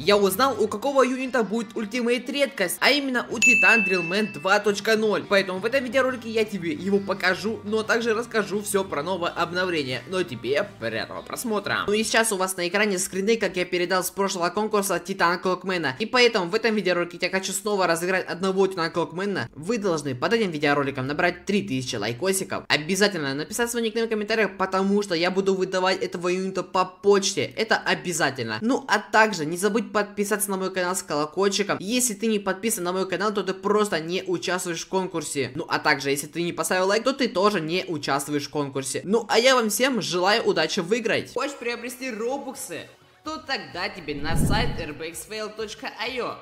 Я узнал, у какого юнита будет ультимейт редкость, а именно у Титан Drillman 2.0. Поэтому в этом видеоролике я тебе его покажу, но также расскажу все про новое обновление. Но ну тебе приятного просмотра. Ну и сейчас у вас на экране скрины, как я передал с прошлого конкурса Титан Клокмена. И поэтому в этом видеоролике я хочу снова разыграть одного Титана Клокмена. Вы должны под этим видеороликом набрать 3000 лайкосиков. Обязательно написать свой никнейм в комментариях, потому что я буду выдавать этого юнита по почте. Это обязательно. Ну а также не забудь подписаться на мой канал с колокольчиком. Если ты не подписан на мой канал, то ты просто не участвуешь в конкурсе. Ну, а также, если ты не поставил лайк, то ты тоже не участвуешь в конкурсе. Ну, а я вам всем желаю удачи выиграть. Хочешь приобрести робуксы? то тогда тебе на сайт rbxfail.io.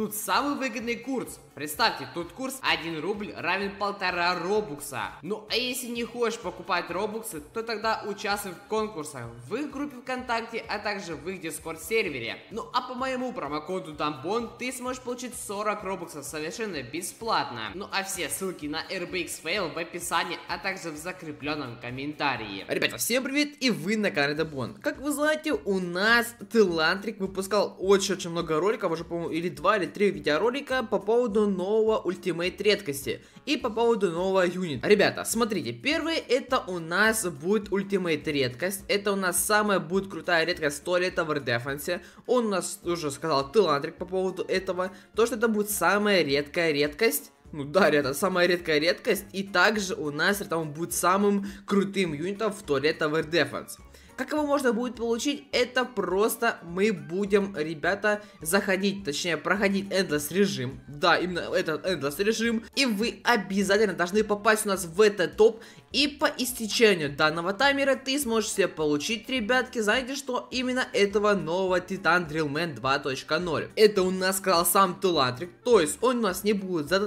Тут самый выгодный курс. Представьте, тут курс 1 рубль равен полтора робукса. Ну а если не хочешь покупать робуксы, то тогда участвуй в конкурсах в их группе ВКонтакте, а также в их Дискорд сервере. Ну а по моему промокоду Дамбон ты сможешь получить 40 робуксов совершенно бесплатно. Ну а все ссылки на RBX Fail в описании, а также в закрепленном комментарии. Ребята, всем привет и вы на канале Дамбон. Как вы знаете, у нас Тилантрик выпускал очень-очень много роликов, уже по-моему или два или три видеоролика по поводу нового ультимейт редкости и по поводу нового юнита. Ребята, смотрите, первый это у нас будет ультимейт редкость, это у нас самая будет крутая редкость туалета в Defense. Он у нас уже сказал Тыландрик по поводу этого, то что это будет самая редкая редкость. Ну да, это самая редкая редкость. И также у нас там будет самым крутым юнитом в туалета Defense. Как его можно будет получить, это просто мы будем, ребята, заходить, точнее, проходить Endless режим. Да, именно этот Endless режим. И вы обязательно должны попасть у нас в этот топ. И по истечению данного таймера ты сможешь себе получить, ребятки, знаете что? Именно этого нового Титан Drillman 2.0. Это у нас сказал сам Тулантрик, то есть он у нас не будет за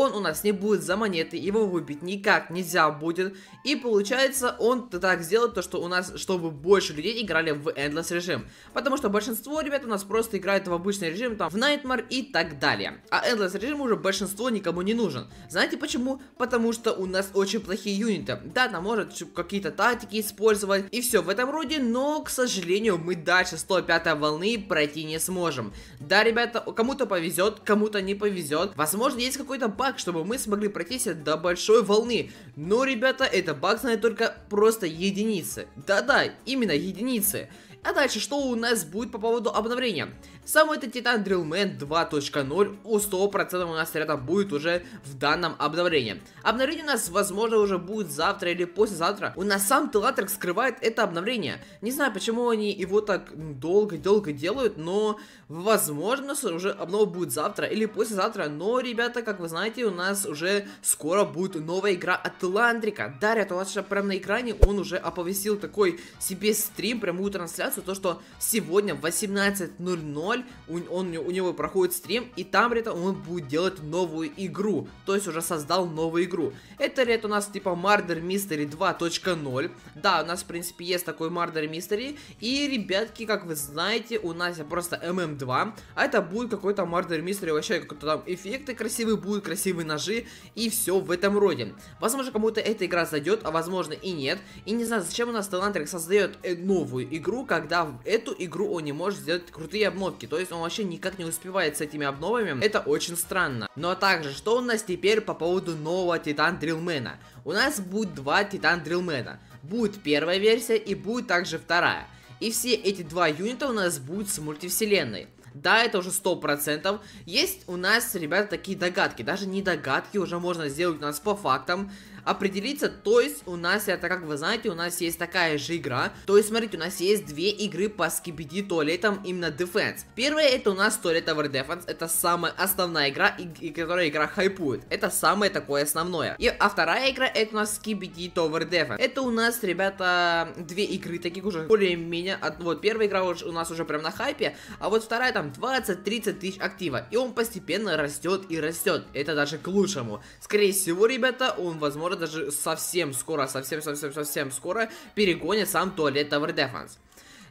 он у нас не будет за монеты, его выбить никак нельзя будет. И получается, он так сделает то, что у нас, чтобы больше людей играли в Endless режим. Потому что большинство ребят у нас просто играют в обычный режим, там, в Nightmare и так далее. А Endless режим уже большинство никому не нужен. Знаете почему? Потому что у нас очень плохие юниты. Да, там может какие-то тактики использовать и все в этом роде, но, к сожалению, мы дальше 105 волны пройти не сможем. Да, ребята, кому-то повезет, кому-то не повезет. Возможно, есть какой-то баг баг, чтобы мы смогли прокатиться до большой волны. Но, ребята, это баг знает только просто единицы. Да-да, именно единицы. А дальше, что у нас будет по поводу обновления? Сам этот Титан Drillman 2.0 у 100% у нас рядом будет уже в данном обновлении. Обновление у нас, возможно, уже будет завтра или послезавтра. У нас сам Телатрик скрывает это обновление. Не знаю, почему они его так долго-долго делают, но, возможно, уже обнова будет завтра или послезавтра. Но, ребята, как вы знаете, у нас уже скоро будет новая игра от Теландрика. Да, ребята, у вас сейчас прямо на экране он уже оповестил такой себе стрим, прямую трансляцию, то, что сегодня в 18.00 у, он, у него проходит стрим, и там, ребята, он будет делать новую игру, то есть уже создал новую игру. Это, ребята, у нас типа Murder Mystery 2.0, да, у нас, в принципе, есть такой Murder Mystery, и, ребятки, как вы знаете, у нас просто MM2, ММ а это будет какой-то Murder Mystery, вообще, какой-то там эффекты красивые будут, красивые ножи, и все в этом роде. Возможно, кому-то эта игра зайдет, а возможно и нет, и не знаю, зачем у нас Талантрик создает э, новую игру, когда в эту игру он не может сделать крутые обновки обновки. То есть он вообще никак не успевает с этими обновами. Это очень странно. Ну а также, что у нас теперь по поводу нового Титан Дрилмена? У нас будет два Титан Дрилмена. Будет первая версия и будет также вторая. И все эти два юнита у нас будут с мультивселенной. Да, это уже 100%. Есть у нас, ребята, такие догадки. Даже не догадки, уже можно сделать у нас по фактам определиться, то есть у нас это, как вы знаете, у нас есть такая же игра, то есть смотрите, у нас есть две игры по скибиди туалетам, именно Defense. Первая это у нас Toilet Tower Defense, это самая основная игра, и, и которая игра хайпует, это самое такое основное. И, а вторая игра это у нас скибиди Tower Defense, это у нас, ребята, две игры таких уже более-менее, вот первая игра у нас уже прям на хайпе, а вот вторая там там 20-30 тысяч актива. И он постепенно растет и растет. Это даже к лучшему. Скорее всего, ребята, он, возможно, даже совсем скоро, совсем-совсем-совсем скоро перегонит сам туалет Tower Defense.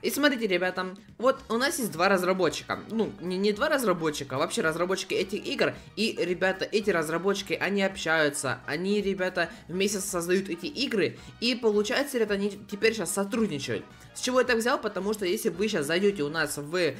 И смотрите, ребята, вот у нас есть два разработчика. Ну, не, не два разработчика, а вообще разработчики этих игр. И, ребята, эти разработчики, они общаются, они, ребята, вместе создают эти игры. И получается, ребята, они теперь сейчас сотрудничают. С чего я так взял? Потому что если вы сейчас зайдете у нас в э,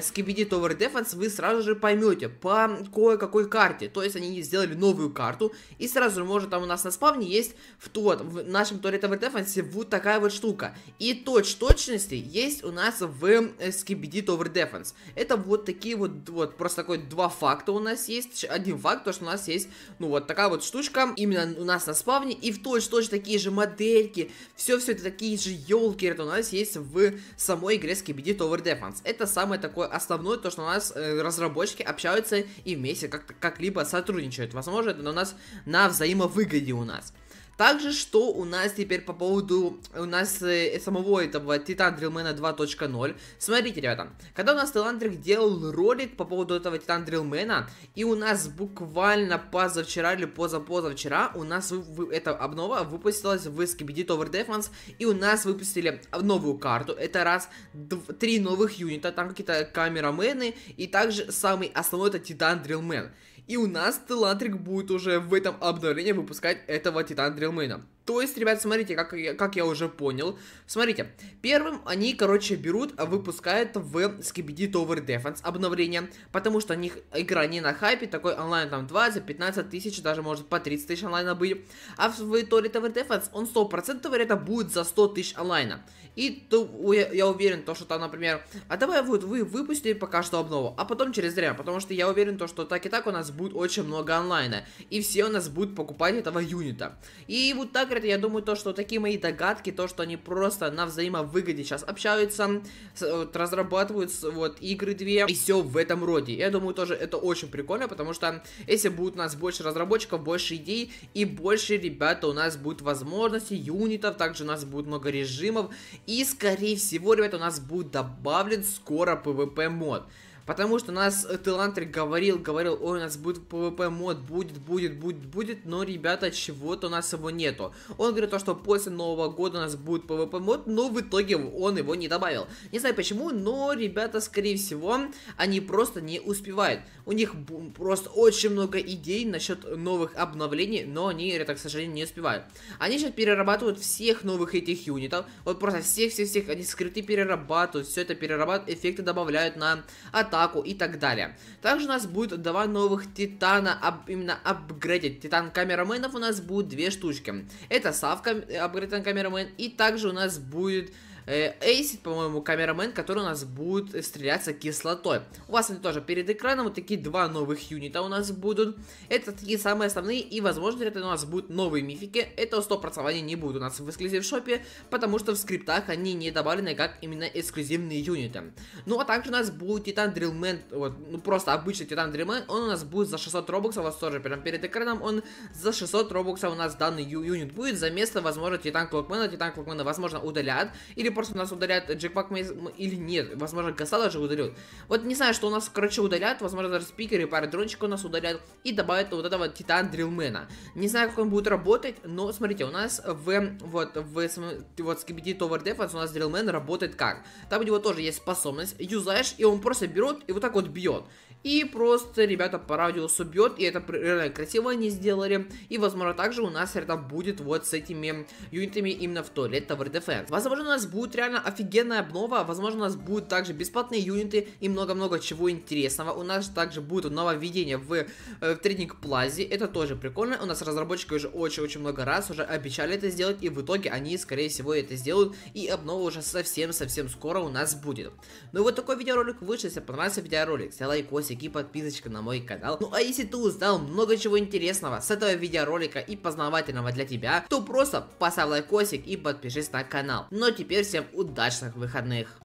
Skibidi Tower Defense, вы сразу же поймете по кое-какой карте. То есть они сделали новую карту, и сразу же, может, там у нас на спавне есть в тот, в нашем Tower Defense вот такая вот штука. И точь точности есть у нас в Skibidi Tower Defense. Это вот такие вот, вот просто такой два факта у нас есть. Один факт, то что у нас есть, ну вот такая вот штучка, именно у нас на спавне, и в точно точно такие же модельки, все-все это такие же елки, это у нас есть в самой игре Skibidi Tower Defense. Это самое такое основное, то что у нас э, разработчики общаются и вместе как-либо как, как сотрудничают. Возможно, это у нас на взаимовыгоде у нас. Также, что у нас теперь по поводу у нас э, самого этого Титан Дрилмена 2.0. Смотрите, ребята, когда у нас Тайландрик делал ролик по поводу этого Титан Дрилмена, и у нас буквально позавчера или позапозавчера у нас вы, эта обнова выпустилась в Skibidi Tower Defense, и у нас выпустили новую карту, это раз, дв, три новых юнита, там какие-то камерамены, и также самый основной это Титан Дрилмен. И у нас Телатрик будет уже в этом обновлении выпускать этого Титана Дрилмейна. То есть, ребят, смотрите, как я, как я уже понял. Смотрите, первым они, короче, берут, а, выпускают в Skibidi Tower Defense обновление, потому что у них игра не на хайпе, такой онлайн там 20-15 тысяч, даже может по 30 тысяч онлайна быть. А в Tower Defense он 100% говорит, это будет за 100 тысяч онлайна. И то, я, я уверен, то, что там, например, а давай вот вы выпустили пока что обнову, а потом через время, потому что я уверен, то, что так и так у нас будет очень много онлайна, и все у нас будут покупать этого юнита. И вот так секрет, я думаю, то, что такие мои догадки, то, что они просто на взаимовыгоде сейчас общаются, э, вот, разрабатывают вот игры две, и все в этом роде. Я думаю, тоже это очень прикольно, потому что если будет у нас больше разработчиков, больше идей и больше, ребята, у нас будет возможности, юнитов, также у нас будет много режимов, и, скорее всего, ребята, у нас будет добавлен скоро PvP мод. Потому что нас э, Телантрик говорил, говорил, ой, у нас будет PvP мод, будет, будет, будет, будет, но, ребята, чего-то у нас его нету. Он говорит то, что после Нового года у нас будет PvP мод, но в итоге он его не добавил. Не знаю почему, но, ребята, скорее всего, они просто не успевают. У них просто очень много идей насчет новых обновлений, но они, это, к сожалению, не успевают. Они сейчас перерабатывают всех новых этих юнитов, вот просто всех-всех-всех, они скрипты перерабатывают, все это перерабатывают, эффекты добавляют на атаку атаку и так далее. Также у нас будет два новых Титана, ап, именно апгрейдить. Титан Камераменов у нас будет две штучки. Это Савка э, апгрейден Камерамен и также у нас будет Эйсид, по-моему, камерамен, который у нас будет стреляться кислотой. У вас они тоже перед экраном вот такие два новых юнита у нас будут. Это такие самые основные, и, возможно, это у нас будут новые мифики. Это 100% они не будут у нас в эксклюзив шопе, потому что в скриптах они не добавлены как именно эксклюзивные юниты. Ну, а также у нас будет Титан Дрилмен, вот, ну, просто обычный Титан Дрилмен, он у нас будет за 600 робоксов, у вас тоже прям перед экраном, он за 600 робоксов у нас данный ю юнит будет, за место, возможно, Титан Клокмена, Титан Клокмена, возможно, удалят, или просто нас удалят джекпак мы, или нет, возможно, коса даже удалят. Вот не знаю, что у нас, короче, удалят, возможно, даже спикеры, пара дрончиков у нас удалят и добавят вот этого Титан Дрилмена. Не знаю, как он будет работать, но смотрите, у нас в, вот, в, вот, Skibidi Товар Defense у нас Дрилмен работает как? Там у него тоже есть способность, юзаешь, и он просто берет и вот так вот бьет. И просто, ребята, по радиусу бьет, и это реально красиво они сделали. И, возможно, также у нас это будет вот с этими юнитами именно в туалет Tower Defense. Возможно, у нас будет будет реально офигенная обнова. Возможно, у нас будут также бесплатные юниты и много-много чего интересного. У нас также будет нововведение в, э, в тренинг Плазе. Это тоже прикольно. У нас разработчики уже очень-очень много раз уже обещали это сделать. И в итоге они, скорее всего, это сделают. И обнова уже совсем-совсем скоро у нас будет. Ну и вот такой видеоролик вышел. Если понравился видеоролик, ставь лайкосик и подписочка на мой канал. Ну а если ты узнал много чего интересного с этого видеоролика и познавательного для тебя, то просто поставь лайкосик и подпишись на канал. Но ну, а теперь все всем удачных выходных.